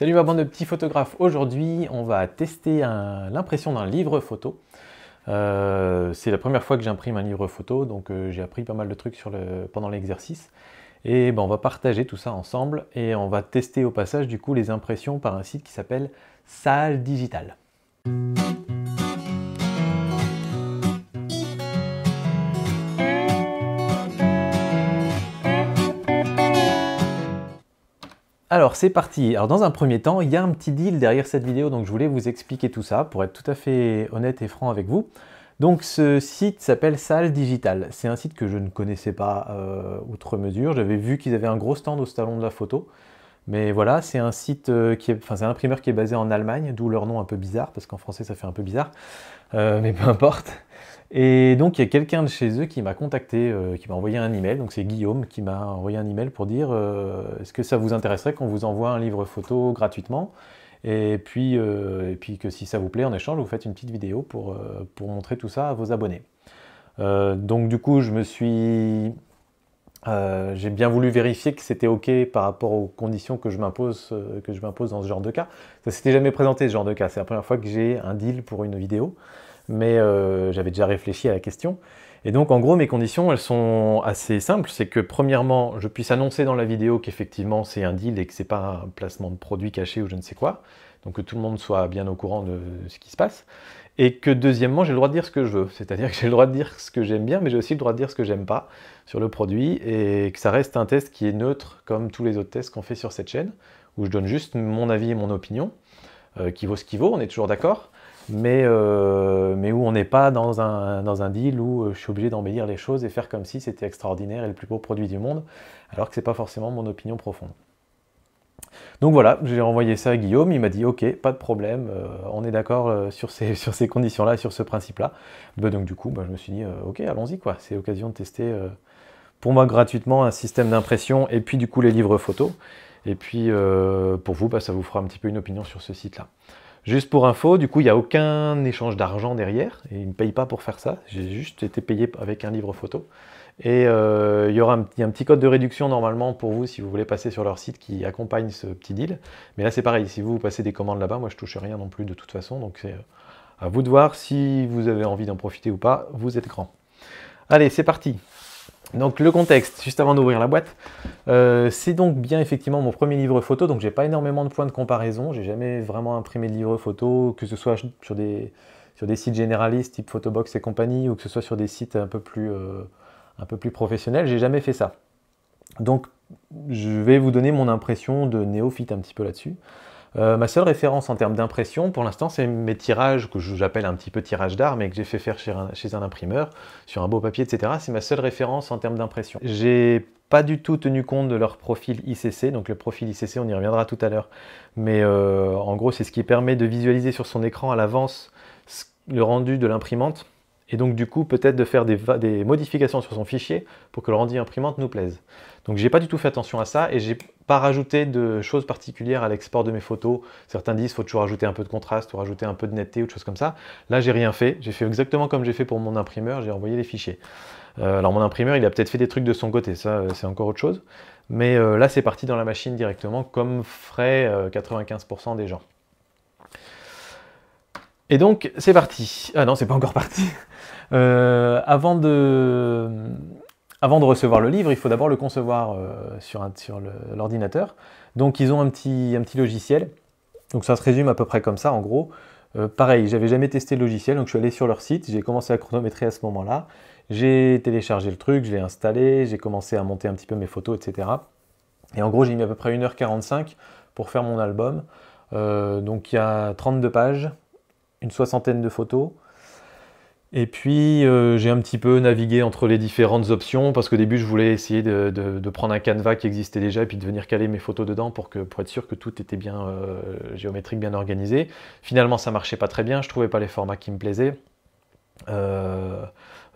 Salut ma bande de petits photographes, aujourd'hui on va tester l'impression d'un livre photo. Euh, c'est la première fois que j'imprime un livre photo, donc euh, j'ai appris pas mal de trucs pendant l'exercice. Et ben, on va partager tout ça ensemble et on va tester au passage du coup les impressions par un site qui s'appelle Salle Digital. Alors c'est parti, alors dans un premier temps, il y a un petit deal derrière cette vidéo, donc je voulais vous expliquer tout ça pour être tout à fait honnête et franc avec vous. Donc ce site s'appelle Salle Digital. C'est un site que je ne connaissais pas euh, outre mesure. J'avais vu qu'ils avaient un gros stand au salon de la photo mais voilà, c'est un site euh, qui est, enfin c'est un imprimeur qui est basé en Allemagne, d'où leur nom un peu bizarre, parce qu'en français ça fait un peu bizarre, euh, mais peu importe. Et donc il y a quelqu'un de chez eux qui m'a contacté, euh, qui m'a envoyé un email, donc c'est Guillaume qui m'a envoyé un email pour dire est-ce que ça vous intéresserait qu'on vous envoie un livre photo gratuitement et puis, puis que si ça vous plaît, en échange, vous faites une petite vidéo pour, pour montrer tout ça à vos abonnés. donc du coup, je me suis euh, j'ai bien voulu vérifier que c'était OK par rapport aux conditions que je m'impose, euh, que je m'impose dans ce genre de cas. Ça s'était jamais présenté ce genre de cas. C'est la première fois que j'ai un deal pour une vidéo, mais euh, j'avais déjà réfléchi à la question. Et donc en gros mes conditions elles sont assez simples, c'est que premièrement je puisse annoncer dans la vidéo qu'effectivement c'est un deal et que c'est pas un placement de produit caché ou je ne sais quoi, donc que tout le monde soit bien au courant de ce qui se passe et que deuxièmement, j'ai le droit de dire ce que je veux. C'est-à-dire que j'ai le droit de dire ce que j'aime bien, mais j'ai aussi le droit de dire ce que j'aime pas sur le produit, et que ça reste un test qui est neutre comme tous les autres tests qu'on fait sur cette chaîne, où je donne juste mon avis et mon opinion, euh, qui vaut ce qui vaut, on est toujours d'accord, mais, euh, mais où on n'est pas dans un, dans un deal où euh, je suis obligé d'embellir les choses et faire comme si c'était extraordinaire et le plus beau produit du monde, alors que c'est pas forcément mon opinion profonde. Donc voilà, j'ai renvoyé ça à Guillaume, il m'a dit ok, pas de problème, euh, on est d'accord euh, sur ces, conditions-là, sur ce principe-là. Ben, donc du coup, ben, je me suis dit euh, ok, allons-y quoi, c'est l'occasion de tester pour moi gratuitement un système d'impression et puis du coup les livres photos. Et puis pour vous, ben, ça vous fera un petit peu une opinion sur ce site-là. Juste pour info, du coup, il n'y a aucun échange d'argent derrière, et il ne me pas pour faire ça, j'ai juste été payé avec un livre photo. Et euh, il y aura un, petit code de réduction normalement pour vous si vous voulez passer sur leur site qui accompagne ce petit deal. Mais là c'est pareil, si vous, vous passez des commandes là-bas, moi je touche rien non plus de toute façon. Donc c'est euh, à vous de voir si vous avez envie d'en profiter ou pas, vous êtes grand. Allez, c'est parti. Donc le contexte, juste avant d'ouvrir la boîte, euh, c'est donc bien effectivement mon premier livre photo, donc j'ai pas énormément de points de comparaison, j'ai jamais vraiment imprimé de livre photo, que ce soit sur des, sur des sites généralistes type Photobox et compagnie, ou que ce soit sur des sites un peu plus un peu plus professionnel, j'ai jamais fait ça. Donc je vais vous donner mon impression de néophyte un petit peu là-dessus. Euh, ma seule référence en termes d'impression, pour l'instant, c'est mes tirages, que j'appelle un petit peu tirage d'art, mais que j'ai fait faire chez un, imprimeur, sur un beau papier, etc. C'est ma seule référence en termes d'impression. J'ai pas du tout tenu compte de leur profil ICC, donc le profil ICC, on y reviendra tout à l'heure, mais euh, en gros, c'est ce qui permet de visualiser sur son écran à l'avance le rendu de l'imprimante et donc du coup peut-être de faire des, modifications sur son fichier pour que le rendu imprimante nous plaise. Donc j'ai pas du tout fait attention à ça et j'ai pas rajouté de choses particulières à l'export de mes photos. Certains disent faut toujours rajouter un peu de contraste ou rajouter un peu de netteté ou de choses comme ça. Là j'ai rien fait, j'ai fait exactement comme j'ai fait pour mon imprimeur, j'ai envoyé les fichiers. Euh, alors mon imprimeur il a peut-être fait des trucs de son côté, ça euh, c'est encore autre chose. Mais euh, là c'est parti dans la machine directement comme ferait 95% des gens. Et donc, c'est parti. Ah non, c'est pas encore parti. Euh, avant, de, avant de recevoir le livre, il faut d'abord le concevoir euh, sur, sur l'ordinateur. Donc, ils ont un petit, un petit logiciel. Donc, ça se résume à peu près comme ça, en gros. Euh, pareil, j'avais jamais testé le logiciel, donc je suis allé sur leur site, j'ai commencé à chronométrer à ce moment-là. J'ai téléchargé le truc, je l'ai installé, j'ai commencé à monter un petit peu mes photos, etc. Et en gros, j'ai mis à peu près 1h45 pour faire mon album. donc il y a 32 pages, une soixantaine de photos. Et puis euh, j'ai un petit peu navigué entre les différentes options parce qu'au début je voulais essayer de, prendre un canevas qui existait déjà et puis de venir caler mes photos dedans pour, que, pour être sûr que tout était bien euh, géométrique, bien organisé. Finalement ça marchait pas très bien, je trouvais pas les formats qui me plaisaient. Euh,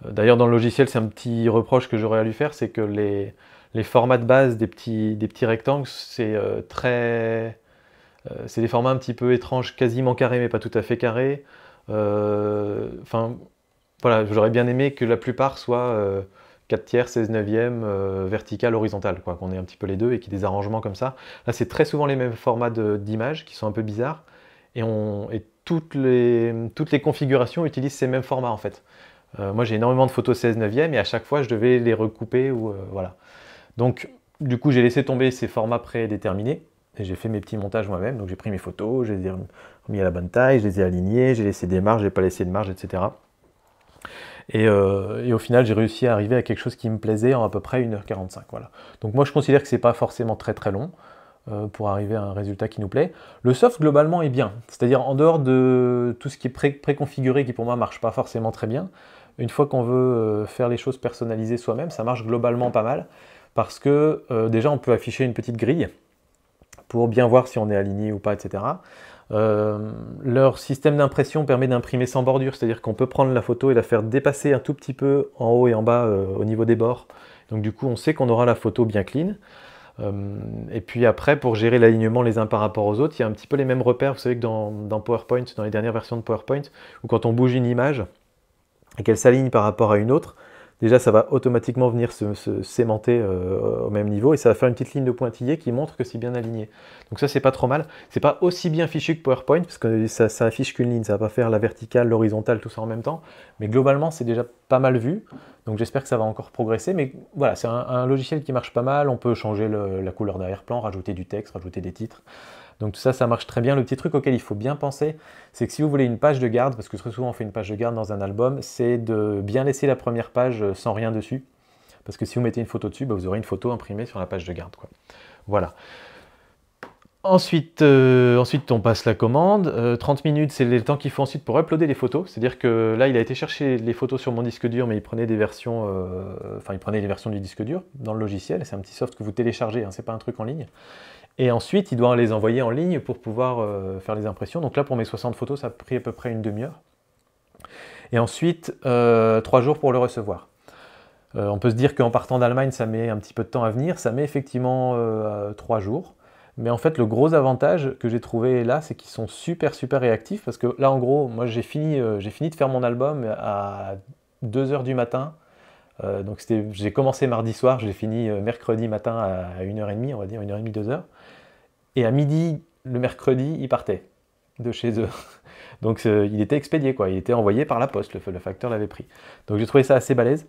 d'ailleurs dans le logiciel c'est un petit reproche que j'aurais à lui faire, c'est que les, les, formats de base des petits, des petits rectangles c'est très euh, c'est des formats un petit peu étranges, quasiment carrés, mais pas tout à fait carrés. Euh, enfin, voilà, j'aurais bien aimé que la plupart soient 4 euh, tiers, 16 neuvièmes, vertical, horizontal, quoi, qu'on ait un petit peu les deux et qu'il y ait des arrangements comme ça. Là, c'est très souvent les mêmes formats d'images qui sont un peu bizarres et, on, toutes, les, toutes les configurations utilisent ces mêmes formats en fait. moi, j'ai énormément de photos 16 neuvième et à chaque fois, je devais les recouper ou voilà. Donc, du coup, j'ai laissé tomber ces formats prédéterminés et j'ai fait mes petits montages moi-même. Donc j'ai pris mes photos, je les ai remis à la bonne taille, je les ai alignées, j'ai laissé des marges, j'ai pas laissé de marge, etc. Euh, et, au final, j'ai réussi à arriver à quelque chose qui me plaisait en à peu près 1h45. Voilà. Donc moi, je considère que c'est pas forcément très très long euh, pour arriver à un résultat qui nous plaît. Le soft, globalement, est bien. C'est-à-dire, en dehors de tout ce qui est préconfiguré, qui pour moi marche pas forcément très bien, une fois qu'on veut euh, faire les choses personnalisées soi-même, ça marche globalement pas mal. Parce que déjà, on peut afficher une petite grille pour bien voir si on est aligné ou pas, etc. Euh, leur système d'impression permet d'imprimer sans bordure, c'est-à-dire qu'on peut prendre la photo et la faire dépasser un tout petit peu en haut et en bas euh, au niveau des bords. Donc du coup, on sait qu'on aura la photo bien clean. Euh, et puis après, pour gérer l'alignement les uns par rapport aux autres, il y a un petit peu les mêmes repères, vous savez que dans, dans PowerPoint, dans les dernières versions de PowerPoint, où quand on bouge une image et qu'elle s'aligne par rapport à une autre, déjà ça va automatiquement venir se, euh, au même niveau et ça va faire une petite ligne de pointillé qui montre que c'est bien aligné. Donc ça c'est pas trop mal. C'est pas aussi bien fichu que PowerPoint parce que ça, affiche qu'une ligne, ça va pas faire la verticale, l'horizontale, tout ça en même temps. Mais globalement c'est déjà pas mal vu. Donc j'espère que ça va encore progresser. Mais voilà, c'est un, logiciel qui marche pas mal. On peut changer la couleur d'arrière-plan, rajouter du texte, rajouter des titres. Donc tout ça, ça marche très bien. Le petit truc auquel il faut bien penser, c'est que si vous voulez une page de garde, parce que très souvent on fait une page de garde dans un album, c'est de bien laisser la première page euh, sans rien dessus. Parce que si vous mettez une photo dessus, bah, vous aurez une photo imprimée sur la page de garde. Voilà. Ensuite, euh, ensuite, on passe la commande. 30 euh, minutes, c'est le temps qu'il faut ensuite pour uploader les photos. C'est-à-dire que là, il a été chercher les photos sur mon disque dur, mais il prenait des versions, enfin, il prenait les versions du disque dur dans le logiciel. C'est un petit soft que vous téléchargez, hein, c'est pas un truc en ligne. Et ensuite, il doit les envoyer en ligne pour pouvoir euh, faire les impressions. Donc là, pour mes 60 photos, ça a pris à peu près une demi-heure. Et ensuite, euh, trois jours pour le recevoir. Euh, on peut se dire qu'en partant d'Allemagne, ça met un petit peu de temps à venir. Ça met effectivement trois jours. Mais en fait, le gros avantage que j'ai trouvé là, c'est qu'ils sont super, super réactifs. Parce que là, en gros, moi, j'ai fini, fini de faire mon album à 2h du matin. Euh, donc j'ai commencé mardi soir, j'ai fini euh, mercredi matin à 1h30, on va dire 1h30, 2h. Et à midi, le mercredi, il partait de chez eux. Donc euh, il était expédié, quoi. il était envoyé par la poste, le, facteur l'avait pris. Donc j'ai trouvé ça assez balèze.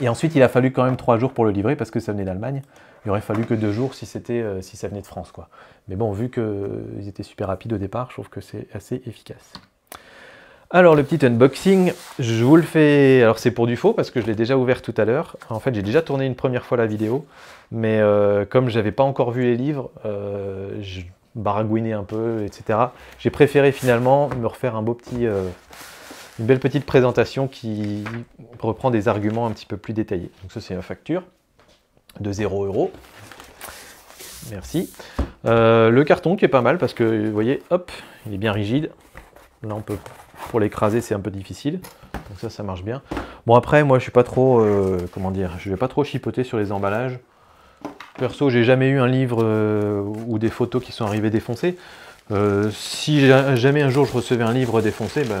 Et ensuite, il a fallu quand même trois jours pour le livrer parce que ça venait d'Allemagne. Il aurait fallu que deux jours si, si ça venait de France. Mais bon, vu qu'ils étaient super rapides au départ, je trouve que c'est assez efficace. Alors le petit unboxing, je vous le fais, alors c'est pour du faux parce que je l'ai déjà ouvert tout à l'heure. En fait j'ai déjà tourné une première fois la vidéo, mais euh, comme comme n'avais pas encore vu les livres, euh, je baragouinais un peu, etc. J'ai préféré finalement me refaire un beau petit, euh, une belle petite présentation qui reprend des arguments un petit peu plus détaillés. Donc ça c'est un facture de 0 euros. Merci. le carton qui est pas mal parce que vous voyez, hop, il est bien rigide. Là on peut pour l'écraser, c'est un peu difficile. Donc ça, ça marche bien. Bon, après, moi, je suis pas trop, euh, comment dire, je vais pas trop chipoter sur les emballages. Perso, j'ai jamais eu un livre euh, ou des photos qui sont arrivées défoncées. Euh, si jamais un jour je recevais un livre défoncé, bah,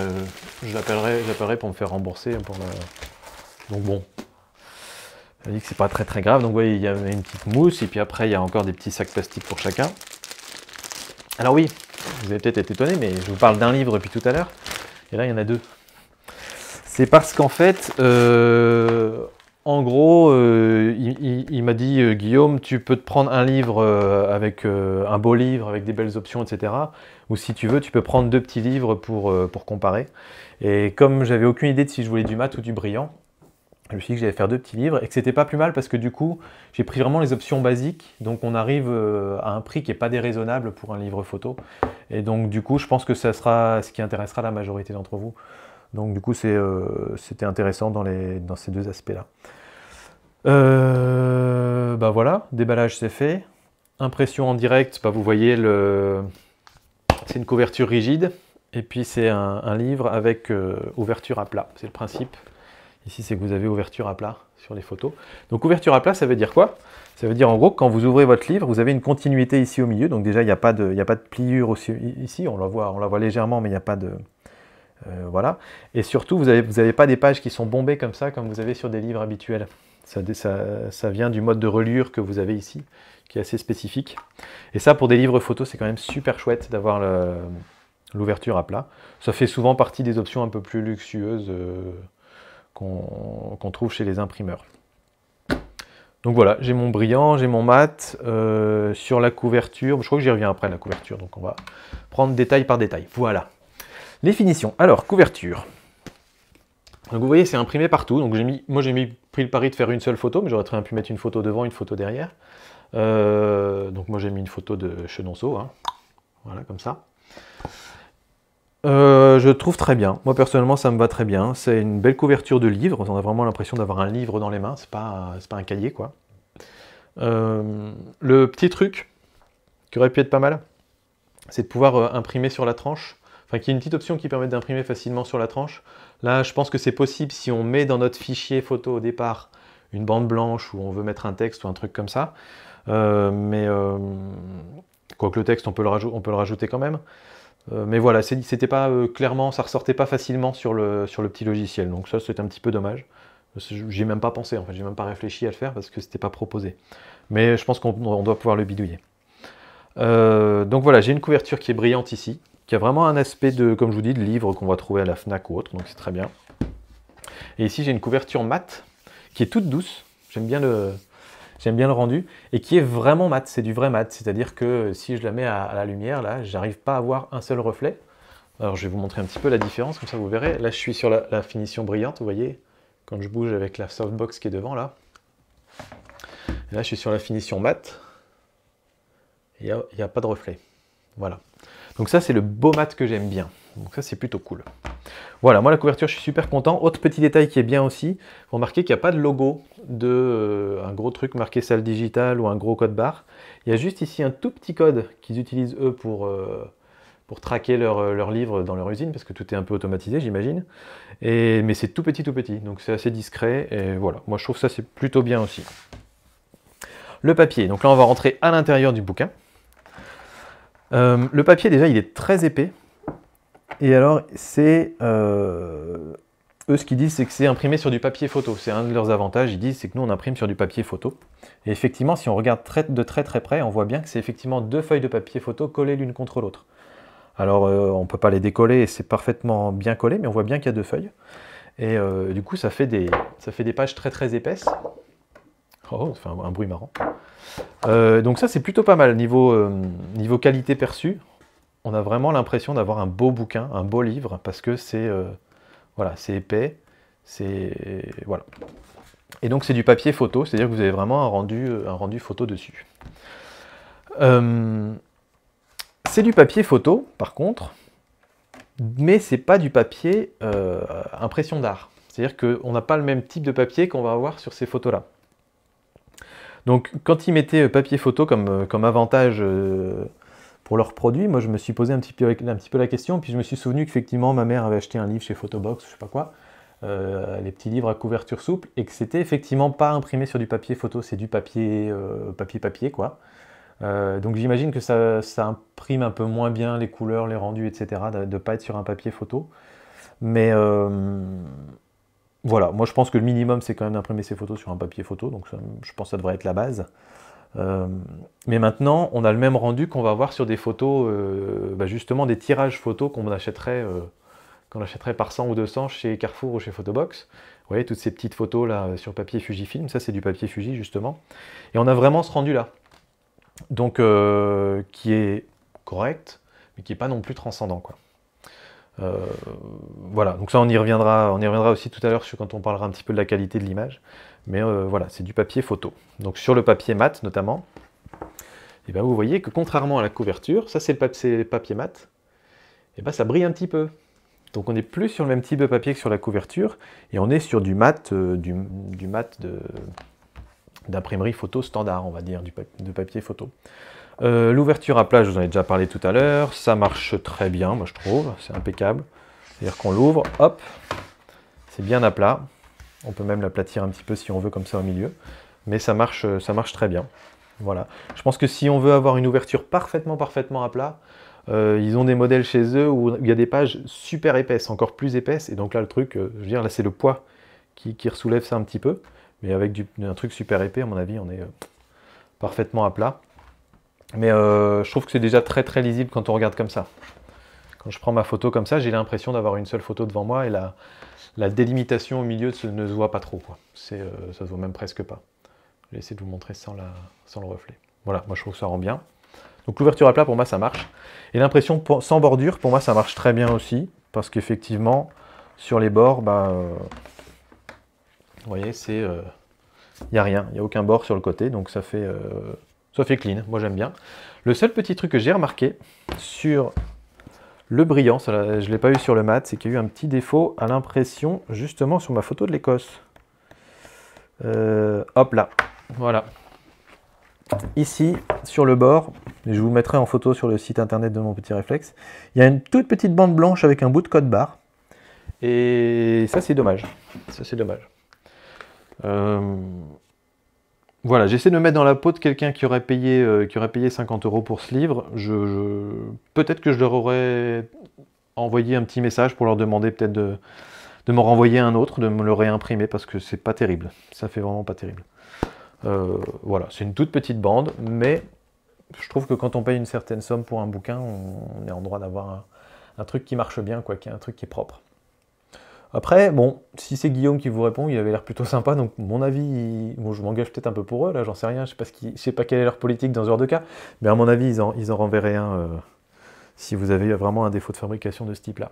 je l'appellerais pour me faire rembourser. Donc bon, je dit que c'est pas très très grave. Donc vous il y a une petite mousse et puis après il y a encore des petits sacs plastiques pour chacun. Alors oui, vous avez peut-être été étonné, mais je vous parle d'un livre depuis tout à l'heure. Et là, il y en a deux. C'est parce qu'en fait, euh, en gros, euh, il, m'a dit euh, Guillaume, tu peux te prendre un livre avec un beau livre, avec des belles options, etc. Ou si tu veux, tu peux prendre deux petits livres pour, pour comparer. Et comme j'avais aucune idée de si je voulais du mat ou du brillant, je me suis dit que j'allais faire deux petits livres et que c'était pas plus mal parce que du coup, j'ai pris vraiment les options basiques. Donc, on arrive euh, à un prix qui n'est pas déraisonnable pour un livre photo. Et donc, du coup, je pense que ça sera ce qui intéressera la majorité d'entre vous. Donc, du coup, euh, c'était intéressant dans, les, dans, ces deux aspects-là. Euh, bah voilà, déballage c'est fait. Impression en direct, bah, vous voyez, le... c'est une couverture rigide. Et puis c'est un, livre avec ouverture à plat. C'est le principe. Ici, c'est que vous avez ouverture à plat sur les photos. Donc ouverture à plat, ça veut dire quoi Ça veut dire en gros que quand vous ouvrez votre livre, vous avez une continuité ici au milieu. Donc déjà, il n'y a, pas de, pliure ici. On la, voit, légèrement, mais il n'y a pas de... Euh, voilà. Et surtout, vous n'avez pas des pages qui sont bombées comme ça, comme vous avez sur des livres habituels. Ça, vient du mode de reliure que vous avez ici, qui est assez spécifique. Et ça, pour des livres photos, c'est quand même super chouette d'avoir l'ouverture à plat. Ça fait souvent partie des options un peu plus luxueuses. Euh, qu'on trouve chez les imprimeurs. Donc voilà, j'ai mon brillant, j'ai mon mat. Euh, sur la couverture, je crois que j'y reviens après la couverture, donc on va prendre détail par détail. Voilà. Les finitions. Alors, couverture. Donc vous voyez, c'est imprimé partout. Donc j'ai mis, moi j'ai pris le pari de faire une seule photo, mais j'aurais très bien pu mettre une photo devant, une photo derrière. Euh, donc moi j'ai mis une photo de Chenonceau, hein. voilà comme ça. Euh, je trouve très bien. Moi personnellement, ça me va très bien. C'est une belle couverture de livre. On a vraiment l'impression d'avoir un livre dans les mains. C'est pas, pas un cahier, quoi. Euh, le petit truc qui aurait pu être pas mal, c'est de pouvoir euh, imprimer sur la tranche. Enfin, qu'il y ait une petite option qui permet d'imprimer facilement sur la tranche. Là, je pense que c'est possible si on met dans notre fichier photo au départ une bande blanche où on veut mettre un texte ou un truc comme ça. mais quoique le texte, on peut le rajouter quand même. Euh, mais voilà, c'était pas euh, clairement, ça ressortait pas facilement sur le, sur le petit logiciel. Donc ça, c'est un petit peu dommage. J'ai même pas pensé, en fait, j'ai même pas réfléchi à le faire parce que c'était pas proposé. Mais je pense qu'on doit pouvoir le bidouiller. Euh, donc voilà, j'ai une couverture qui est brillante ici, qui a vraiment un aspect de, comme je vous dis, de livre qu'on va trouver à la FNAC ou autre, donc c'est très bien. Et ici j'ai une couverture mate, qui est toute douce. J'aime bien le, j'aime bien le rendu, et qui est vraiment mat, c'est du vrai mat, c'est-à-dire que si je la mets à, la lumière, là, j'arrive pas à avoir un seul reflet. Alors je vais vous montrer un petit peu la différence, comme ça vous verrez. Là, je suis sur la, finition brillante, vous voyez, quand je bouge avec la softbox qui est devant, là. là, je suis sur la finition mat, il n'y a pas de reflet. Voilà. Donc ça, c'est le beau mat que j'aime bien. Donc ça, c'est plutôt cool. Voilà, moi la couverture, je suis super content. Autre petit détail qui est bien aussi, vous remarquez qu'il n'y a pas de logo de euh, un gros truc marqué salle digitale ou un gros code barre. Il y a juste ici un tout petit code qu'ils utilisent eux pour, euh, pour traquer leurs leur euh, livres dans leur usine, parce que tout est un peu automatisé, j'imagine. Mais c'est tout petit, tout petit, donc c'est assez discret. Et voilà, moi je trouve ça c'est plutôt bien aussi. Le papier, donc là on va rentrer à l'intérieur du bouquin. le papier déjà il est très épais, et alors, c'est. Euh, eux, ce qu'ils disent, c'est que c'est imprimé sur du papier photo. C'est un de leurs avantages. Ils disent, c'est que nous, on imprime sur du papier photo. Et effectivement, si on regarde de très très près, on voit bien que c'est effectivement deux feuilles de papier photo collées l'une contre l'autre. Alors, euh, on ne peut pas les décoller et c'est parfaitement bien collé, mais on voit bien qu'il y a deux feuilles. Et euh, du coup, ça fait, des, ça fait des pages très très épaisses. Oh, ça fait un, bruit marrant. donc ça, c'est plutôt pas mal niveau, niveau qualité perçue on a vraiment l'impression d'avoir un beau bouquin, un beau livre, parce que c'est euh, voilà, c'est épais, c'est voilà. Et donc c'est du papier photo, c'est-à-dire que vous avez vraiment un rendu, euh, un rendu photo dessus. Euh, c'est du papier photo, par contre, mais c'est pas du papier impression d'art. C'est-à-dire qu'on n'a pas le même type de papier qu'on va avoir sur ces photos-là. Donc quand ils mettaient papier photo comme, comme avantage pour leurs produits, moi je me suis posé un petit peu, la question, puis je me suis souvenu qu'effectivement ma mère avait acheté un livre chez Photobox, je sais pas quoi, euh, les petits livres à couverture souple, et que c'était effectivement pas imprimé sur du papier photo, c'est du papier euh, papier papier quoi. Euh, donc j'imagine que ça, imprime un peu moins bien les couleurs, les rendus, etc. de ne pas être sur un papier photo. Mais voilà, moi je pense que le minimum c'est quand même d'imprimer ses photos sur un papier photo, donc je pense que ça devrait être la base. Euh, mais maintenant, on a le même rendu qu'on va voir sur des photos, euh, bah, justement des tirages photos qu'on achèterait, euh, qu'on achèterait par 100 ou 200 chez Carrefour ou chez Photobox. Vous voyez, toutes ces petites photos là sur papier Fujifilm, ça c'est du papier Fuji justement. Et on a vraiment ce rendu là, donc qui est correct, mais qui n'est pas non plus transcendant. Quoi. voilà, donc ça on y reviendra, on y reviendra aussi tout à l'heure quand on parlera un petit peu de la qualité de l'image. Mais euh, voilà, c'est du papier photo. Donc sur le papier mat notamment, et eh ben, vous voyez que contrairement à la couverture, ça c'est le, papier mat, et eh ben ça brille un petit peu. Donc on n'est plus sur le même type de papier que sur la couverture, et on est sur du mat, euh, du, mat d'imprimerie photo standard, on va dire, du de papier photo. Euh, l'ouverture à plat, je vous en ai déjà parlé tout à l'heure, ça marche très bien, moi je trouve, c'est impeccable. C'est-à-dire qu'on l'ouvre, hop, c'est bien à plat. On peut même l'aplatir un petit peu si on veut comme ça au milieu. Mais ça marche, euh, ça marche très bien. Voilà. Je pense que si on veut avoir une ouverture parfaitement, parfaitement à plat, euh, ils ont des modèles chez eux où il y a des pages super épaisses, encore plus épaisses. Et donc là, le truc, euh, je veux là, c'est le poids qui, qui, ressoulève ça un petit peu. Mais avec un truc super épais, à mon avis, on est parfaitement à plat. Mais je trouve que c'est déjà très, très lisible quand on regarde comme ça. Quand je prends ma photo comme ça, j'ai l'impression d'avoir une seule photo devant moi et la, la délimitation au milieu ne se voit pas trop. ça ne euh, ça se voit même presque pas. Je vais essayer de vous montrer sans, la, sans le reflet. Voilà, moi je trouve que ça rend bien. Donc l'ouverture à plat, pour moi, ça marche. Et l'impression sans bordure, pour moi, ça marche très bien aussi. Parce qu'effectivement, sur les bords, bah, euh, vous voyez, c'est... Il euh, n'y a rien, il n'y a aucun bord sur le côté, donc ça fait, ça fait clean, moi j'aime bien. Le seul petit truc que j'ai remarqué sur le brillant, je ne l'ai pas eu sur le mat, c'est qu'il y a eu un petit défaut à l'impression, justement, sur ma photo de l'Écosse. Euh, hop là, voilà. Ici, sur le bord, et je vous mettrai en photo sur le site internet de mon petit réflexe, il y a une toute petite bande blanche avec un bout de code barre. Et ça, c'est dommage. Ça, c'est dommage. Euh, voilà, j'essaie de me mettre dans la peau de quelqu'un qui aurait payé euh, qui aurait payé 50 euros pour ce livre. Peut-être que je leur aurais envoyé un petit message pour leur demander peut-être de, de m'en renvoyer un autre, de me le réimprimer parce que c'est pas terrible. Ça fait vraiment pas terrible. Euh, voilà, c'est une toute petite bande, mais je trouve que quand on paye une certaine somme pour un bouquin, on est en droit d'avoir un, un, truc qui marche bien, quoi, qui un truc qui est propre. Après, bon, si c'est Guillaume qui vous répond, il avait l'air plutôt sympa, donc mon avis, bon, je m'engage peut-être un peu pour eux, là, j'en sais rien, je sais pas, ce qui... je sais pas quelle est leur politique dans ce genre de cas, mais à mon avis, ils en, ils renverraient rien euh, si vous avez vraiment un défaut de fabrication de ce type-là.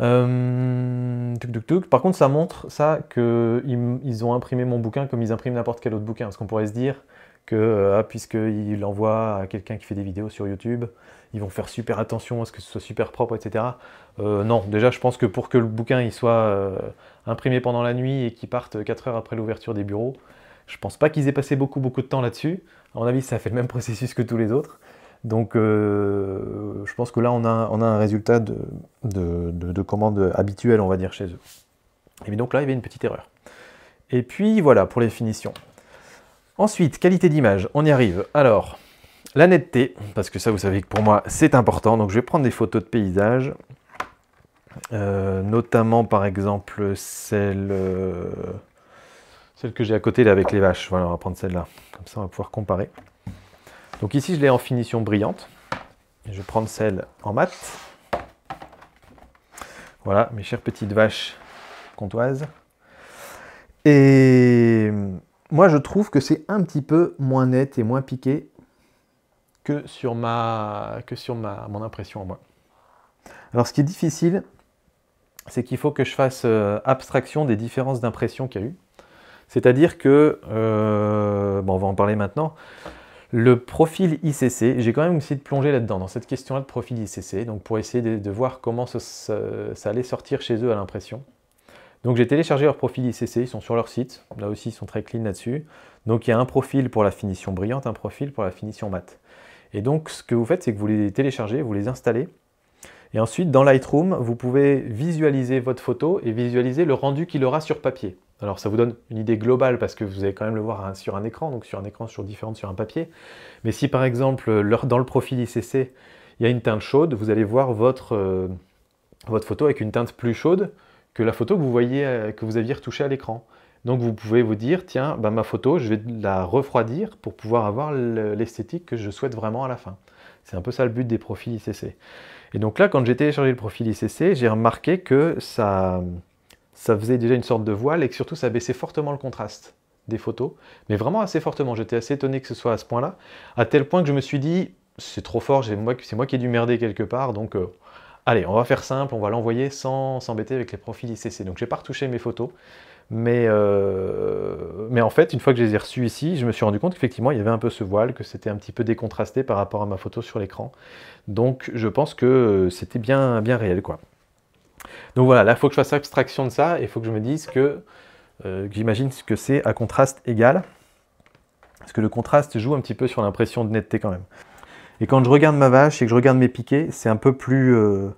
Euh, Par contre, ça montre ça qu'ils ont imprimé mon bouquin comme ils impriment n'importe quel autre bouquin, Ce qu'on pourrait se dire que, euh, ah, puisqu'ils l'envoient à quelqu'un qui fait des vidéos sur YouTube, ils vont faire super attention à ce que ce soit super propre, etc. Euh, non, déjà, je pense que pour que le bouquin il soit euh, imprimé pendant la nuit et qu'il parte 4 heures après l'ouverture des bureaux, je pense pas qu'ils aient passé beaucoup, beaucoup de temps là-dessus. À mon avis, ça fait le même processus que tous les autres. Donc, euh, je pense que là, on a, on a un résultat de, de, de commande habituelle, on va dire, chez eux. Et donc là, il y avait une petite erreur. Et puis, voilà, pour les finitions. Ensuite, qualité d'image, on y arrive. Alors, la netteté, parce que ça, vous savez que pour moi, c'est important. Donc, je vais prendre des photos de paysage, euh, notamment, par exemple, celle, euh, celle que j'ai à côté, là, avec les vaches. Voilà, on va prendre celle-là. Comme ça, on va pouvoir comparer. Donc ici, je l'ai en finition brillante. Je vais prendre celle en mat. Voilà, mes chères petites vaches comtoises. Et moi, je trouve que c'est un petit peu moins net et moins piqué que sur, ma, que sur mon impression en moi. Alors ce qui est difficile, c'est qu'il faut que je fasse euh, abstraction des différences d'impression qu'il y a eu. C'est-à-dire que, euh, bon, on va en parler maintenant, le profil ICC, j'ai quand même essayé de plonger là-dedans, dans cette question-là de profil ICC, donc pour essayer de, voir comment ça, allait sortir chez eux à l'impression. Donc j'ai téléchargé leur profil ICC, ils sont sur leur site, là aussi ils sont très clean là-dessus. Donc il y a un profil pour la finition brillante, un profil pour la finition mate. Et donc, ce que vous faites, c'est que vous les téléchargez, vous les installez. Et ensuite, dans Lightroom, vous pouvez visualiser votre photo et visualiser le rendu qu'il aura sur papier. Alors ça vous donne une idée globale parce que vous allez quand même le voir hein, sur un écran, donc sur un écran, sur différentes, sur un papier. Mais si par exemple, dans le profil ICC, il y a une teinte chaude, vous allez voir votre, euh, votre photo avec une teinte plus chaude que la photo que vous, voyez, euh, que vous aviez retouchée à l'écran. Donc vous pouvez vous dire, tiens, bah, ma photo, je vais la refroidir pour pouvoir avoir l'esthétique que je souhaite vraiment à la fin. C'est un peu ça le but des profils ICC. Et donc là, quand j'ai téléchargé le profil ICC, j'ai remarqué que ça, ça faisait déjà une sorte de voile et que surtout ça baissait fortement le contraste des photos, mais vraiment assez fortement. J'étais assez étonné que ce soit à ce point-là, à tel point que je me suis dit, c'est trop fort, c'est moi qui ai dû merder quelque part, donc euh, allez, on va faire simple, on va l'envoyer sans s'embêter avec les profils ICC. Donc j'ai pas retouché mes photos, euh, mais, en fait, une fois que je les ai reçus ici, je me suis rendu compte qu'effectivement, il y avait un peu ce voile, que c'était un petit peu décontrasté par rapport à ma photo sur l'écran. Donc, je pense que c'était bien, bien réel, quoi. Donc voilà, là, il faut que je fasse abstraction de ça, et il faut que je me dise euh, que, j'imagine ce que c'est à contraste égal. Parce que le contraste joue un petit peu sur l'impression de netteté quand même. Et quand je regarde ma vache et que je regarde mes piquets, c'est un peu plus... Euh,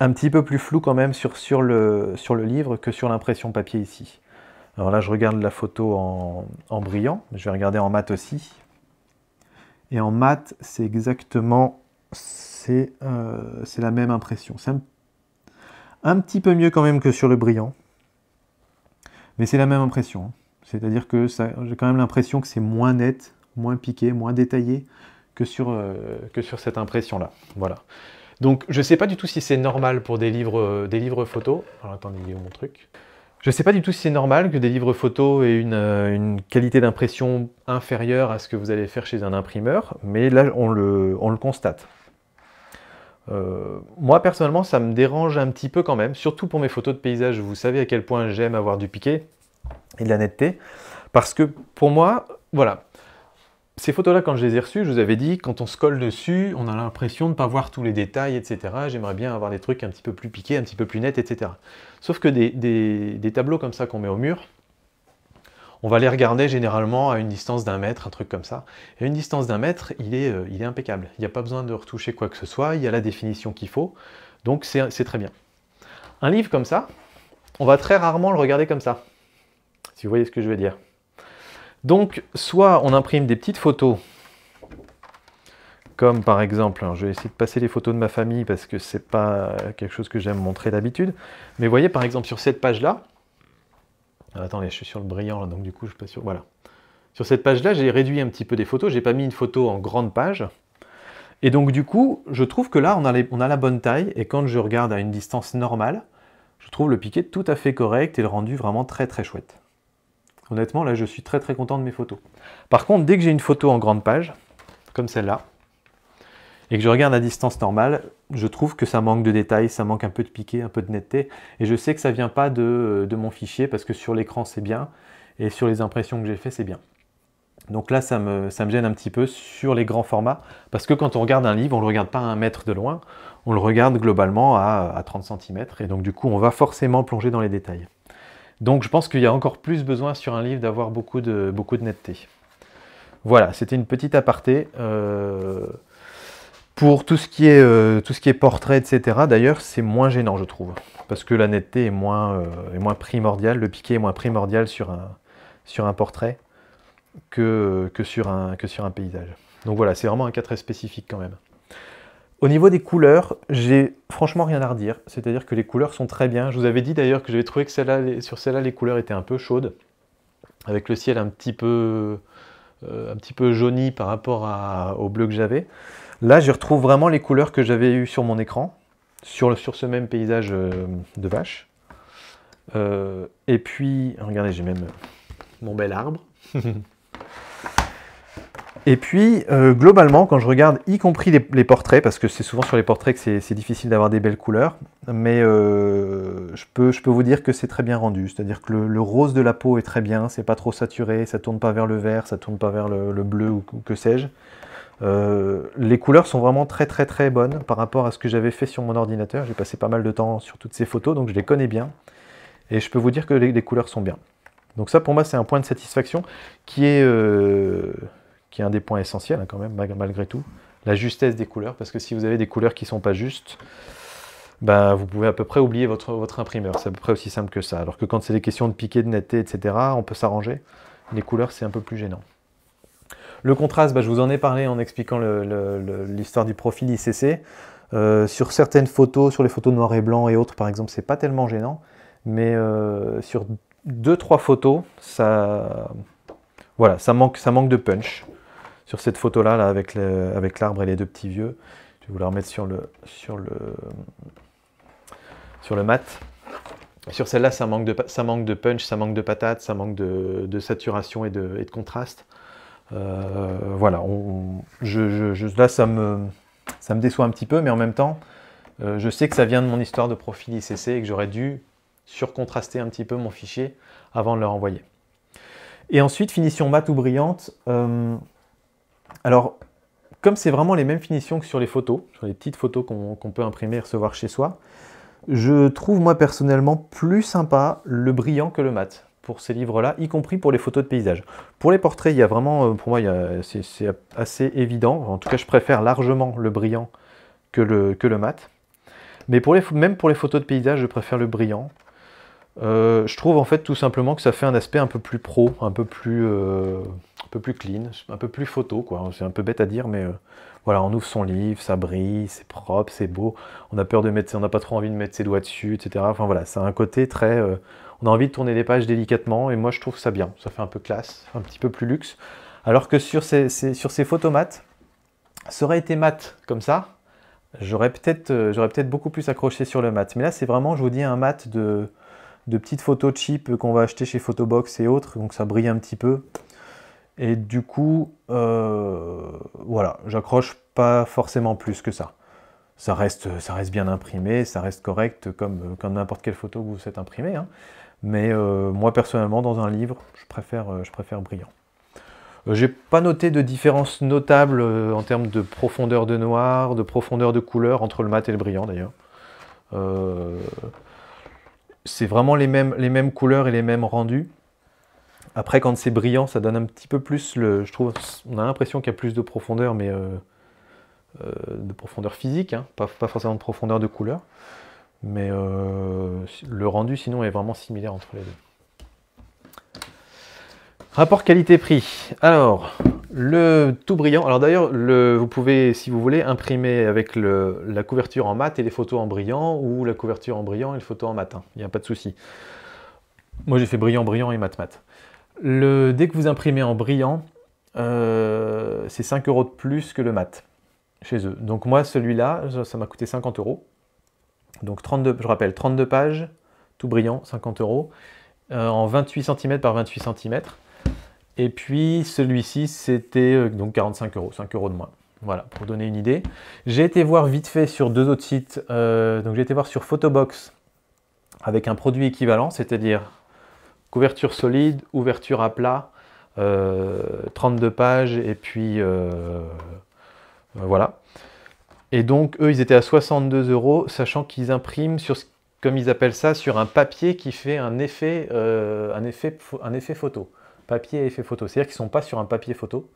un petit peu plus flou quand même sur, sur, le, sur le livre que sur l'impression papier ici. Alors là, je regarde la photo en, en brillant, je vais regarder en mat aussi. Et en mat, c'est exactement euh, c'est la même impression. C'est un, petit peu mieux quand même que sur le brillant. Mais c'est la même impression. Hein. C'est-à-dire que j'ai quand même l'impression que c'est moins net, moins piqué, moins détaillé que sur, euh, que sur cette impression-là. Voilà. Donc je ne sais pas du tout si c'est normal pour des livres, euh, des livres photos. Alors attendez, il est où mon truc je ne sais pas du tout si c'est normal que des livres photos aient euh, une, qualité d'impression inférieure à ce que vous allez faire chez un imprimeur, mais là, on le, on le constate. Euh, moi, personnellement, ça me dérange un petit peu quand même, surtout pour mes photos de paysage. Vous savez à quel point j'aime avoir du piqué et de la netteté, parce que pour moi, voilà, ces photos-là, quand je les ai reçues, je vous avais dit, quand on se colle dessus, on a l'impression de ne pas voir tous les détails, etc. J'aimerais bien avoir des trucs un petit peu plus piqués, un petit peu plus nets, etc. Sauf que des, tableaux comme ça qu'on met au mur, on va les regarder généralement à une distance d'un mètre, un truc comme ça. Et une distance d'un mètre, il est, euh, il est impeccable. Il n'y a pas besoin de retoucher quoi que ce soit, il y a la définition qu'il faut, donc c'est très bien. Un livre comme ça, on va très rarement le regarder comme ça, si vous voyez ce que je veux dire. Donc, soit on imprime des petites photos, comme par exemple, hein, je vais essayer de passer les photos de ma famille parce que c'est pas quelque chose que j'aime montrer d'habitude, mais vous voyez par exemple sur cette page-là, attendez, je suis sur le brillant donc du coup je suis pas sûr, voilà. Sur cette page-là, j'ai réduit un petit peu des photos, j'ai pas mis une photo en grande page, et donc du coup, je trouve que là, on a, on a la bonne taille, et quand je regarde à une distance normale, je trouve le piqué tout à fait correct et le rendu vraiment très très chouette. Honnêtement, là, je suis très très content de mes photos. Par contre, dès que j'ai une photo en grande page, comme celle-là, et que je regarde à distance normale, je trouve que ça manque de détails, ça manque un peu de piqué, un peu de netteté, et je sais que ça vient pas de, mon fichier, parce que sur l'écran c'est bien, et sur les impressions que j'ai fait c'est bien. Donc là, ça me, gêne un petit peu sur les grands formats, parce que quand on regarde un livre, on ne le regarde pas à un mètre de loin, on le regarde globalement à 30 cm, et donc du coup, on va forcément plonger dans les détails. Donc je pense qu'il y a encore plus besoin sur un livre d'avoir beaucoup de, beaucoup de netteté. Voilà, c'était une petite aparté. Euh, pour tout ce, qui est, euh, tout ce qui est portrait, etc., d'ailleurs, c'est moins gênant, je trouve. Parce que la netteté est moins, euh, moins primordiale, le piqué est moins primordial sur un, sur un portrait que, que, sur un, que sur un paysage. Donc voilà, c'est vraiment un cas très spécifique quand même. Au niveau des couleurs, j'ai franchement rien à redire. C'est-à-dire que les couleurs sont très bien. Je vous avais dit d'ailleurs que j'avais trouvé que sur celle-là, les couleurs étaient un peu chaudes, avec le ciel un petit peu, euh, jauni par rapport au bleu que j'avais. Là, je retrouve vraiment les couleurs que j'avais eues sur mon écran, sur, ce même paysage euh, de vache. Euh, et puis, regardez, j'ai même mon bel arbre. Et puis, euh, globalement, quand je regarde, y compris les, portraits, parce que c'est souvent sur les portraits que c'est difficile d'avoir des belles couleurs, mais euh, je, peux, vous dire que c'est très bien rendu. C'est-à-dire que le, rose de la peau est très bien, c'est pas trop saturé, ça tourne pas vers le vert, ça tourne pas vers le, bleu ou, que sais-je. Euh, les couleurs sont vraiment très très très bonnes par rapport à ce que j'avais fait sur mon ordinateur. J'ai passé pas mal de temps sur toutes ces photos, donc je les connais bien. Et je peux vous dire que les, couleurs sont bien. Donc ça pour moi c'est un point de satisfaction qui est qui est un des points essentiels hein, quand même, malgré tout, la justesse des couleurs, parce que si vous avez des couleurs qui ne sont pas justes, ben, vous pouvez à peu près oublier votre, votre imprimeur, c'est à peu près aussi simple que ça. Alors que quand c'est des questions de piqué, de netteté, etc., on peut s'arranger, les couleurs c'est un peu plus gênant. Le contraste, ben, je vous en ai parlé en expliquant l'histoire du profil ICC. Euh, sur certaines photos, sur les photos noir et blanc et autres par exemple, c'est pas tellement gênant, mais euh, sur deux trois photos, ça, voilà, ça, manque, ça manque de punch sur cette photo-là, là, avec l'arbre et les deux petits vieux. Je vais vous la remettre sur le, sur le, sur le mat. Sur celle-là, ça, manque de, ça manque de punch, ça manque de patate, ça manque de, saturation et de, et de contraste. Euh, voilà, là, ça me, ça me déçoit un petit peu, mais en même temps, euh, je sais que ça vient de mon histoire de profil ICC et que j'aurais dû surcontraster un petit peu mon fichier avant de le renvoyer. Et ensuite, finition mat ou brillante. Euh, alors, comme c'est vraiment les mêmes finitions que sur les photos, sur les petites photos qu'on peut imprimer et recevoir chez soi, je trouve moi personnellement plus sympa le brillant que le mat pour ces livres-là, y compris pour les photos de paysage. Pour les portraits, il y a vraiment, euh, pour moi, c'est assez évident. En tout cas, je préfère largement le brillant que le, que le mat. Mais même pour les photos de paysage, je préfère le brillant. Euh, je trouve en fait tout simplement que ça fait un aspect un peu plus pro, un peu plus... Euh, un peu plus clean, un peu plus photo, quoi. C'est un peu bête à dire, mais euh, voilà, on ouvre son livre, ça brille, c'est propre, c'est beau. On a peur de mettre, on n'a pas trop envie de mettre ses doigts dessus, etc. Enfin voilà, c'est un côté très. Euh, on a envie de tourner les pages délicatement, et moi je trouve ça bien. Ça fait un peu classe, un petit peu plus luxe. Alors que sur ces, ces sur ces ça aurait été mat comme ça, j'aurais peut-être euh, j'aurais peut-être beaucoup plus accroché sur le mat. Mais là, c'est vraiment, je vous dis, un mat de de petites photos cheap qu'on va acheter chez Photobox et autres, donc ça brille un petit peu. Et du coup, euh, voilà, j'accroche pas forcément plus que ça. Ça reste, ça reste bien imprimé, ça reste correct comme, comme n'importe quelle photo que vous faites imprimer. Hein. Mais euh, moi personnellement, dans un livre, je préfère, euh, je préfère brillant. J'ai pas noté de différence notable en termes de profondeur de noir, de profondeur de couleur entre le mat et le brillant d'ailleurs. c'est vraiment les mêmes, les mêmes couleurs et les mêmes rendus. Après, quand c'est brillant, ça donne un petit peu plus, le, je trouve, on a l'impression qu'il y a plus de profondeur, mais euh, euh, de profondeur physique, hein. pas, forcément de profondeur de couleur. Mais euh, le rendu, sinon, est vraiment similaire entre les deux. Rapport qualité-prix. Alors, le tout brillant. Alors d'ailleurs, vous pouvez, si vous voulez, imprimer avec la couverture en mat et les photos en brillant, ou la couverture en brillant et les photos en matin. Hein. Il n'y a pas de souci. Moi, j'ai fait brillant, brillant et mat, mat. Le, dès que vous imprimez en brillant, euh, c'est 5 euros de plus que le mat chez eux. Donc moi, celui-là, ça m'a coûté 50 euros. Donc 32, je rappelle, 32 pages, tout brillant, 50 euros, euh, en 28 cm par 28 cm. Et puis celui-ci, c'était euh, donc 45 euros, 5 euros de moins. Voilà, pour donner une idée. J'ai été voir vite fait sur deux autres sites. donc j'ai été voir sur Photobox avec un produit équivalent, c'est-à-dire couverture solide, ouverture à plat, 32 euh, pages, et puis euh, euh, voilà. Et donc, eux, ils étaient à 62 euros, sachant qu'ils impriment sur ce comme ils appellent ça, sur un papier qui fait un effet, un effet, un effet photo. Papier effet photo. C'est-à-dire qu'ils ne sont pas sur un papier photo,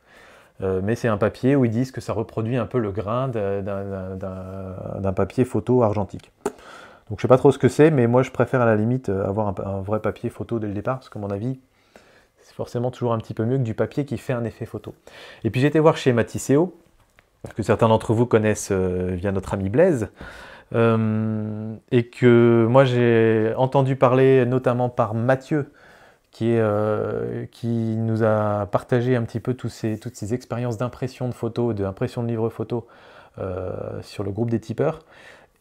mais c'est un papier où ils disent que ça reproduit un peu le grain d'un papier photo argentique. Donc je sais pas trop ce que c'est, mais moi je préfère à la limite euh, avoir un, vrai papier photo dès le départ, parce que à mon avis, c'est forcément toujours un petit peu mieux que du papier qui fait un effet photo. Et puis j'ai été voir chez Matisseo, que certains d'entre vous connaissent euh, via notre ami Blaise, euh, et que moi j'ai entendu parler notamment par Mathieu, qui, nous a partagé un petit peu toutes ces expériences d'impression de photos, d'impression de livres photos sur le groupe des tipeurs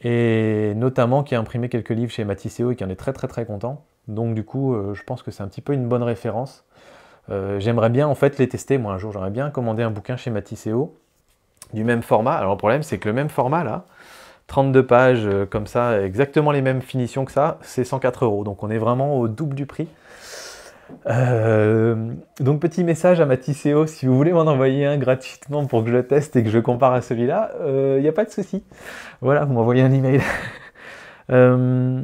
et notamment qui a imprimé quelques livres chez Matisseo et qui en est très très très content. Donc du coup, euh, je pense que c'est un petit peu une bonne référence. Euh, j'aimerais bien en fait les tester, moi un jour j'aimerais bien commander un bouquin chez Matisseo du même format. Alors le problème c'est que le même format là, 32 pages euh, comme ça, exactement les mêmes finitions que ça, c'est 104 euros. Donc on est vraiment au double du prix. Euh, donc petit message à ma TCO, si vous voulez m'en envoyer un gratuitement pour que je le teste et que je compare à celui-là, il euh, n'y a pas de souci. Voilà, vous m'envoyez un email. Euh,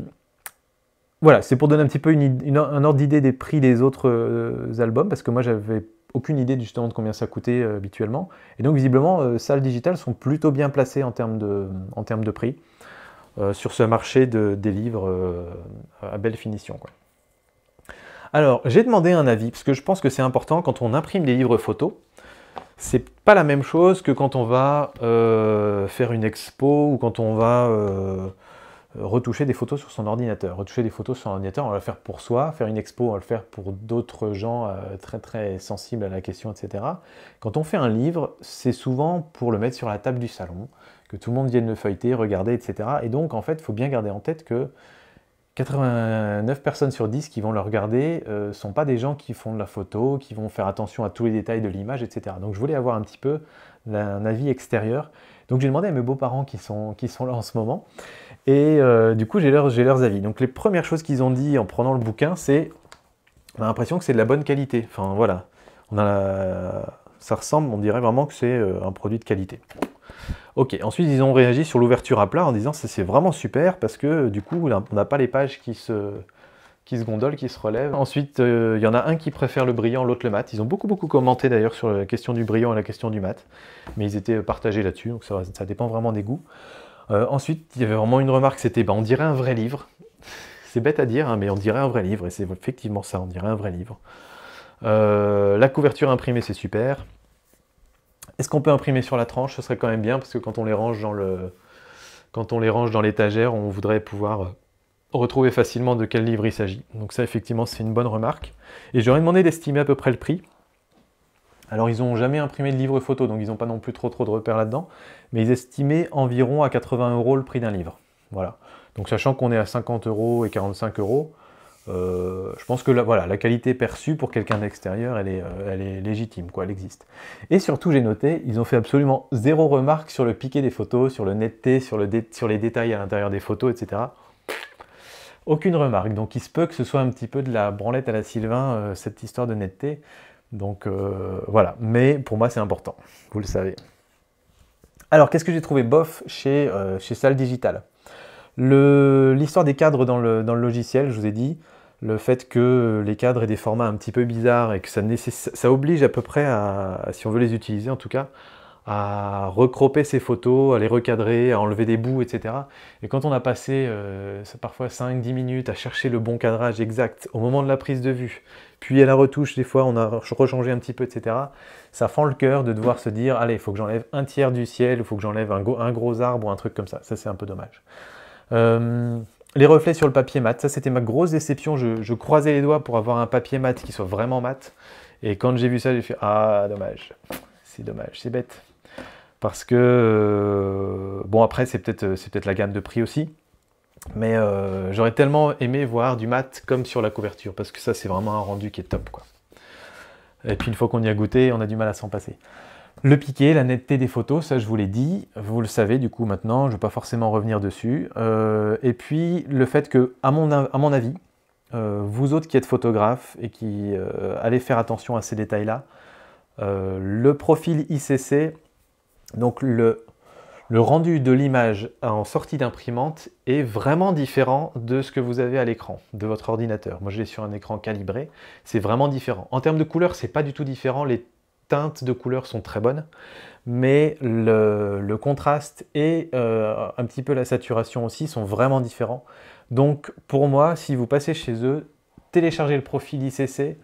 voilà, c'est pour donner un petit peu une, un ordre d'idée des prix des autres albums, parce que moi j'avais aucune idée justement de combien ça coûtait habituellement. Et donc visiblement, salles digitales sont plutôt bien placées en termes de, en de prix sur ce marché de, des livres à belle finition. Alors, j'ai demandé un avis, parce que je pense que c'est important quand on imprime des livres photos. C'est pas la même chose que quand on va euh, faire une expo ou quand on va euh, retoucher des photos sur son ordinateur. Retoucher des photos sur son ordinateur, on va le faire pour soi. Faire une expo, on va le faire pour d'autres gens euh, très très sensibles à la question, etc. Quand on fait un livre, c'est souvent pour le mettre sur la table du salon, que tout le monde vienne le feuilleter, regarder, etc. Et donc, en fait, il faut bien garder en tête que 89 personnes sur 10 qui vont le regarder ne euh, sont pas des gens qui font de la photo, qui vont faire attention à tous les détails de l'image, etc. Donc je voulais avoir un petit peu un avis extérieur. Donc j'ai demandé à mes beaux-parents qui sont, qui sont là en ce moment. Et euh, du coup, j'ai leur, leurs avis. Donc les premières choses qu'ils ont dit en prenant le bouquin, c'est on a l'impression que c'est de la bonne qualité. Enfin voilà, ça ressemble, on dirait vraiment que c'est euh, un produit de qualité. Ok, ensuite ils ont réagi sur l'ouverture à plat en disant c'est vraiment super parce que du coup on n'a pas les pages qui se, qui se gondolent, qui se relèvent. Ensuite euh, il y en a un qui préfère le brillant, l'autre le mat. Ils ont beaucoup beaucoup commenté d'ailleurs sur la question du brillant et la question du mat, mais ils étaient euh, partagés là-dessus, donc ça, dépend vraiment des goûts. Euh, ensuite il y avait vraiment une remarque, c'était bah, on dirait un vrai livre. C'est bête à dire, hein, mais on dirait un vrai livre, et c'est effectivement ça, on dirait un vrai livre. la couverture imprimée, c'est super. Est-ce qu'on peut imprimer sur la tranche Ce serait quand même bien parce que quand on les range dans le, quand on les range dans l'étagère, on voudrait pouvoir euh, retrouver facilement de quel livre il s'agit. Donc ça, effectivement, c'est une bonne remarque. Et j'aurais demandé d'estimer à peu près le prix. Alors ils n'ont jamais imprimé de livre photo, donc ils n'ont pas non plus trop trop de repères là-dedans, mais ils estimaient environ à 80 euros le prix d'un livre. Voilà. Donc sachant qu'on est à 50 euros et 45 euros, euh, je pense que la, voilà, la qualité perçue pour quelqu'un d'extérieur, euh, elle, est, légitime, quoi, elle existe. Et surtout, j'ai noté, ils ont fait absolument zéro remarque sur le piqué des photos, sur le netteté, sur, les détails à l'intérieur des photos, etc. Aucune remarque. Donc, il se peut que ce soit un petit peu de la branlette à la Sylvain, euh, cette histoire de netteté. Donc, voilà. Mais pour moi, c'est important. Vous le savez. Alors, qu'est-ce que j'ai trouvé bof chez, Salle Digital L'histoire des cadres dans le, logiciel, je vous ai dit, le fait que les cadres aient des formats un petit peu bizarres et que ça, ça oblige à peu près, à, si on veut les utiliser en tout cas, à recroper ses photos, à les recadrer, à enlever des bouts, etc. Et quand on a passé euh, parfois 5-10 minutes à chercher le bon cadrage exact au moment de la prise de vue, puis à la retouche, des fois on a rechangé un petit peu, etc., ça fend le cœur de devoir se dire, allez, il faut que j'enlève un tiers du ciel, il faut que j'enlève un, gros arbre ou un truc comme ça. Ça, c'est un peu dommage. Euh, les reflets sur le papier mat, ça c'était ma grosse déception. Je, croisais les doigts pour avoir un papier mat qui soit vraiment mat. Et quand j'ai vu ça, j'ai fait Ah, dommage. C'est dommage, c'est bête. Parce que, euh, bon, après, c'est peut-être peut la gamme de prix aussi. Mais euh, j'aurais tellement aimé voir du mat comme sur la couverture. Parce que ça, c'est vraiment un rendu qui est top. Quoi. Et puis, une fois qu'on y a goûté, on a du mal à s'en passer. Le piqué, la netteté des photos, ça je vous l'ai dit, vous le savez du coup maintenant, je ne vais pas forcément revenir dessus. Euh, et puis le fait que, à mon, avis, euh, vous autres qui êtes photographes, et qui euh, allez faire attention à ces détails-là, le profil ICC, donc le, rendu de l'image en sortie d'imprimante est vraiment différent de ce que vous avez à l'écran de votre ordinateur. Moi, je l'ai sur un écran calibré, c'est vraiment différent. En termes de couleur, c'est pas du tout différent. Les teintes de couleurs sont très bonnes, mais le, contraste et euh, un petit peu la saturation aussi sont vraiment différents. Donc pour moi, si vous passez chez eux, téléchargez le profil ICC,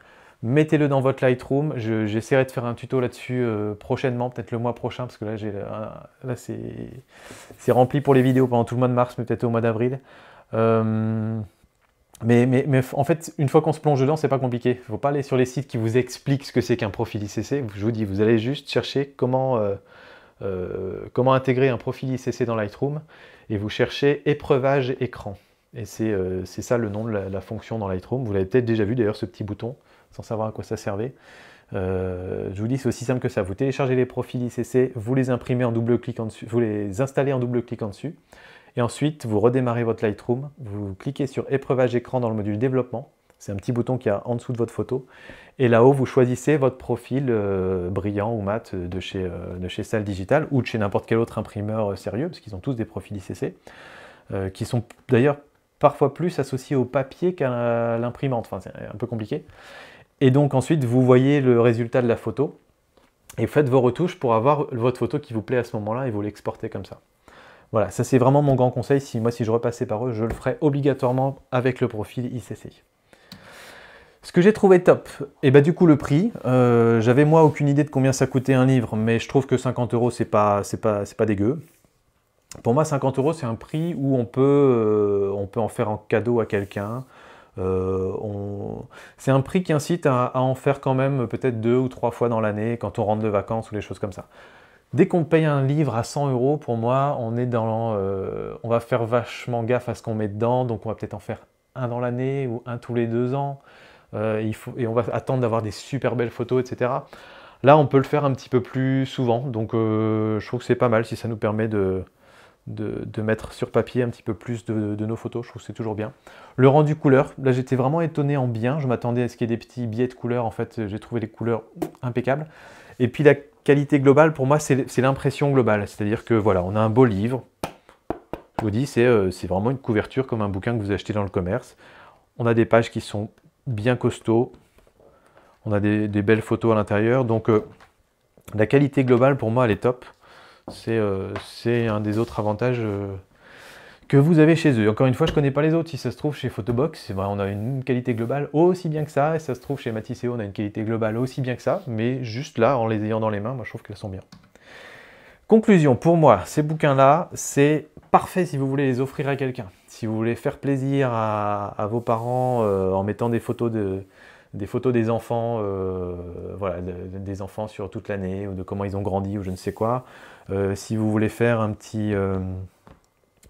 mettez-le dans votre Lightroom. J'essaierai de faire un tuto là-dessus euh, prochainement, peut-être le mois prochain, parce que là, là c'est rempli pour les vidéos pendant tout le mois de mars, mais peut-être au mois d'avril. Euh, mais, mais, en fait, une fois qu'on se plonge dedans, c'est pas compliqué. Il ne faut pas aller sur les sites qui vous expliquent ce que c'est qu'un profil ICC. Je vous dis, vous allez juste chercher comment, euh, euh, intégrer un profil ICC dans Lightroom et vous cherchez épreuvage écran. Et c'est euh, ça le nom de la, fonction dans Lightroom. Vous l'avez peut-être déjà vu d'ailleurs, ce petit bouton, sans savoir à quoi ça servait. je vous dis, c'est aussi simple que ça. Vous téléchargez les profils ICC, vous les imprimez en double dessus, vous les installez en double cliquant dessus. Et ensuite, vous redémarrez votre Lightroom, vous cliquez sur épreuvage écran dans le module développement. C'est un petit bouton qui a en dessous de votre photo. Et là-haut, vous choisissez votre profil euh, brillant ou mat euh, de chez, euh, de chez Salle Digital ou de chez n'importe quel autre imprimeur sérieux, parce qu'ils ont tous des profils ICC, qui sont d'ailleurs parfois plus associés au papier qu'à l'imprimante. Enfin, c'est un peu compliqué. Et donc ensuite, vous voyez le résultat de la photo et faites vos retouches pour avoir votre photo qui vous plaît à ce moment-là et vous l'exportez comme ça. Voilà, ça c'est vraiment mon grand conseil. Si moi, si je repassais par eux, je le ferais obligatoirement avec le profil ICC. Ce que j'ai trouvé top, et eh bah ben, du coup le prix, euh, j'avais moi aucune idée de combien ça coûtait un livre, mais je trouve que 50 euros c'est pas, c'est pas, dégueu. Pour moi 50 euros c'est un prix où on peut, euh, on peut en faire en cadeau à quelqu'un. Euh, c'est un prix qui incite à, à en faire quand même peut-être deux ou trois fois dans l'année quand on rentre de vacances ou des choses comme ça. Dès qu'on paye un livre à 100 euros, pour moi, on est dans, euh, on va faire vachement gaffe à ce qu'on met dedans, donc on va peut-être en faire un dans l'année ou un tous les deux ans. Euh, et on va attendre d'avoir des super belles photos, etc. Là, on peut le faire un petit peu plus souvent, donc euh, je trouve que c'est pas mal si ça nous permet de, de, mettre sur papier un petit peu plus de, nos photos, je trouve que c'est toujours bien. Le rendu couleur, là j'étais vraiment étonné en bien, je m'attendais à ce qu'il y ait des petits billets de couleur. en fait j'ai trouvé les couleurs impeccables. Et puis la qualité globale, pour moi, c'est l'impression globale. C'est-à-dire que voilà, on a un beau livre. Je vous dis, euh, c'est vraiment une couverture comme un bouquin que vous achetez dans le commerce. On a des pages qui sont bien costauds. On a des, belles photos à l'intérieur. Donc, euh, la qualité globale, pour moi, elle est top. C'est euh, un des autres avantages que vous avez chez eux. Encore une fois, je ne connais pas les autres. Si ça se trouve chez Photobox, vrai, on a une qualité globale aussi bien que ça. Et si ça se trouve chez Matisseo, on a une qualité globale aussi bien que ça. Mais juste là, en les ayant dans les mains, moi, je trouve qu'elles sont bien. Conclusion, pour moi, ces bouquins-là, c'est parfait si vous voulez les offrir à quelqu'un. Si vous voulez faire plaisir à, vos parents euh, en mettant des photos des photos des enfants, euh, voilà, des enfants sur toute l'année, ou de comment ils ont grandi, ou je ne sais quoi. Euh, si vous voulez faire un petit,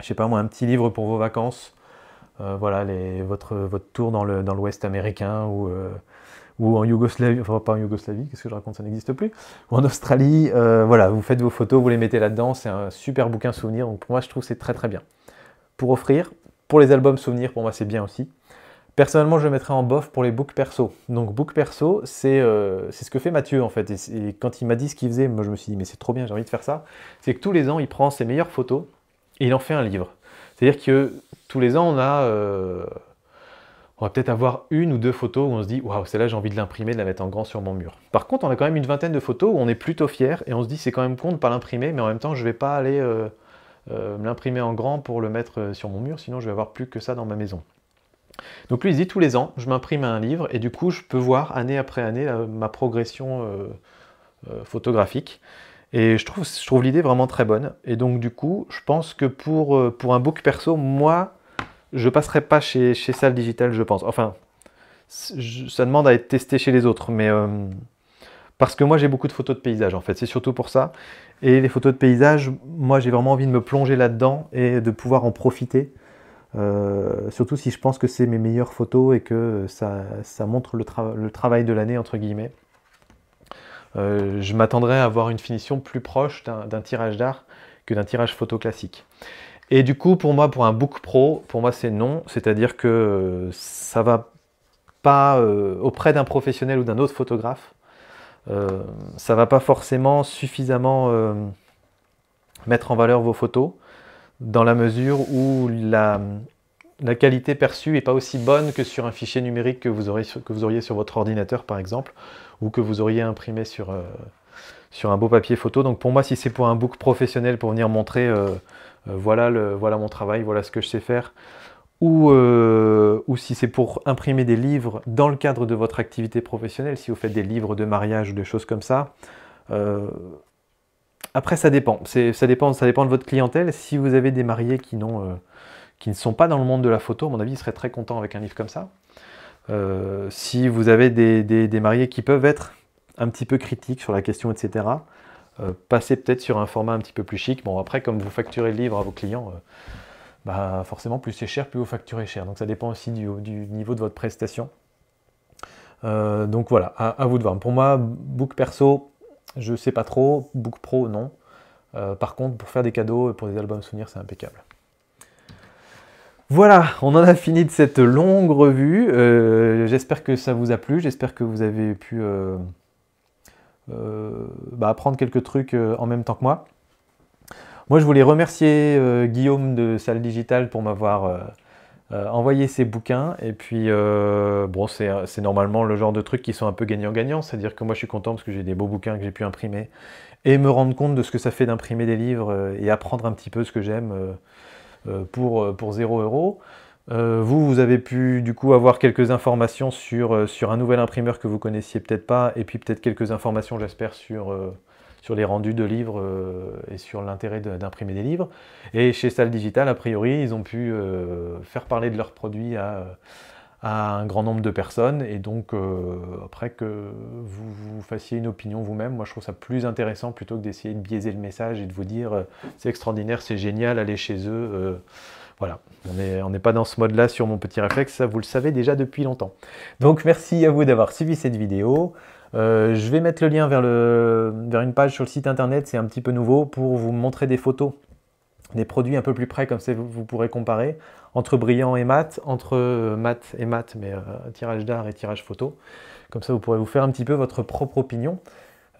je sais pas moi, un petit livre pour vos vacances, euh, voilà, les, votre, votre tour dans l'Ouest américain ou, euh, ou en Yougoslavie, enfin pas en Yougoslavie, qu'est-ce que je raconte, ça n'existe plus, ou en Australie, euh, voilà, vous faites vos photos, vous les mettez là-dedans, c'est un super bouquin souvenir, donc pour moi je trouve c'est très très bien. Pour offrir, pour les albums souvenirs, pour moi c'est bien aussi. Personnellement, je le mettrais en bof pour les books perso. Donc, book perso, c'est ce que fait Mathieu en fait. et quand il m'a dit ce qu'il faisait, moi je me suis dit, mais c'est trop bien, j'ai envie de faire ça. C'est que tous les ans, il prend ses meilleures photos et il en fait un livre. C'est-à-dire que tous les ans, on a... Euh, on va peut-être avoir une ou deux photos où on se dit waouh, celle-là j'ai envie de l'imprimer, de la mettre en grand sur mon mur. Par contre, on a quand même une vingtaine de photos où on est plutôt fier et on se dit c'est quand même con de pas l'imprimer, mais en même temps je vais pas aller euh, euh, l'imprimer en grand pour le mettre sur mon mur, sinon je vais avoir plus que ça dans ma maison. Donc lui il se dit tous les ans je m'imprime un livre et du coup je peux voir année après année ma progression photographique. Et je trouve, je trouve l'idée vraiment très bonne. Et donc, du coup, je pense que pour, euh, pour un book perso, moi, je passerai pas chez, chez Salle Digital, je pense. Enfin, ça demande à être testé chez les autres, mais... Euh, parce que moi j'ai beaucoup de photos de paysage. en fait, c'est surtout pour ça. Et les photos de paysage, moi j'ai vraiment envie de me plonger là-dedans et de pouvoir en profiter. Euh, surtout si je pense que c'est mes meilleures photos et que ça, ça montre le, le travail de l'année, entre guillemets. Euh, je m'attendrais à avoir une finition plus proche d'un tirage d'art que d'un tirage photo classique. Et du coup, pour moi, pour un book pro, pour moi, c'est non. C'est-à-dire que euh, ça va pas euh, auprès d'un professionnel ou d'un autre photographe. ça va pas forcément suffisamment mettre en valeur vos photos dans la mesure où la, la qualité perçue n'est pas aussi bonne que sur un fichier numérique que vous, auriez sur votre ordinateur, par exemple, ou que vous auriez imprimé euh, sur, un beau papier photo. Donc pour moi, si c'est pour un book professionnel, pour venir montrer, euh, euh, voilà, mon travail, voilà ce que je sais faire, ou, si c'est pour imprimer des livres dans le cadre de votre activité professionnelle, si vous faites des livres de mariage ou des choses comme ça. après, ça dépend. Ça dépend. Ça dépend de votre clientèle. Si vous avez des mariés qui n'ont qui ne sont pas dans le monde de la photo, à mon avis, ils seraient très contents avec un livre comme ça. Euh, si vous avez des, mariés qui peuvent être un petit peu critiques sur la question, etc., euh, passez peut-être sur un format un petit peu plus chic. Bon, après, comme vous facturez le livre à vos clients, euh, bah, forcément, plus c'est cher, plus vous facturez cher. Donc ça dépend aussi du, niveau de votre prestation. donc voilà, à, vous de voir. Pour moi, book perso, je sais pas trop. Book pro, non. par contre, pour faire des cadeaux et pour des albums souvenirs, c'est impeccable. Voilà, on en a fini de cette longue revue. Euh, j'espère que ça vous a plu, j'espère que vous avez pu euh, euh, bah, apprendre quelques trucs en même temps que moi. Moi, je voulais remercier Guillaume de Salle Digitale pour m'avoir envoyé ses bouquins. Et puis, bon, c'est normalement le genre de trucs qui sont un peu gagnant-gagnant. C'est-à-dire que moi, je suis content parce que j'ai des beaux bouquins que j'ai pu imprimer et me rendre compte de ce que ça fait d'imprimer des livres et apprendre un petit peu ce que j'aime euh, pour, euh, pour 0 euros. Euh, vous, vous avez pu du coup avoir quelques informations sur, sur un nouvel imprimeur que vous connaissiez peut-être pas, et puis peut-être quelques informations, j'espère, sur, sur les rendus de livres et sur l'intérêt d'imprimer des livres. Et chez Salle Digital, a priori, ils ont pu faire parler de leurs produits à, à un grand nombre de personnes et donc euh, après que vous, fassiez une opinion vous-même, moi je trouve ça plus intéressant plutôt que d'essayer de biaiser le message et de vous dire euh, c'est extraordinaire, c'est génial, allez chez eux. Euh, voilà, on n'est pas dans ce mode-là sur mon petit réflexe, ça vous le savez déjà depuis longtemps. Donc merci à vous d'avoir suivi cette vidéo. je vais mettre le lien vers, le, vers une page sur le site internet, c'est un petit peu nouveau, pour vous montrer des photos des produits un peu plus près, comme ça vous pourrez comparer entre brillant et mat, entre euh, mat et mat, mais euh, tirage d'art et tirage photo. Comme ça, vous pourrez vous faire un petit peu votre propre opinion.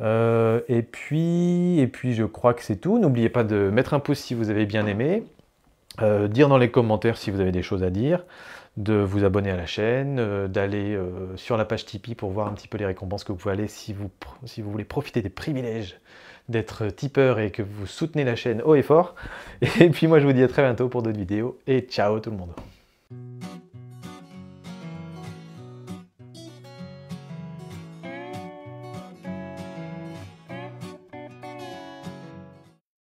Euh, et, puis, et puis, je crois que c'est tout. N'oubliez pas de mettre un pouce si vous avez bien aimé, dire dans les commentaires si vous avez des choses à dire, de vous abonner à la chaîne, d'aller sur la page Tipeee pour voir un petit peu les récompenses que vous pouvez aller si vous, si vous voulez profiter des privilèges d'être tipeur et que vous soutenez la chaîne haut et fort. Et puis moi, je vous dis à très bientôt pour d'autres vidéos et ciao tout le monde.